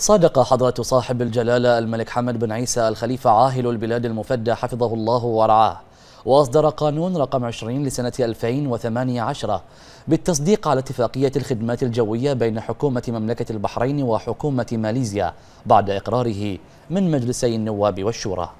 صادق حضرة صاحب الجلالة الملك حمد بن عيسى الخليفة عاهل البلاد المفدى حفظه الله ورعاه وأصدر قانون رقم 20 لسنة 2018 بالتصديق على اتفاقية الخدمات الجوية بين حكومة مملكة البحرين وحكومة ماليزيا بعد إقراره من مجلسي النواب والشورى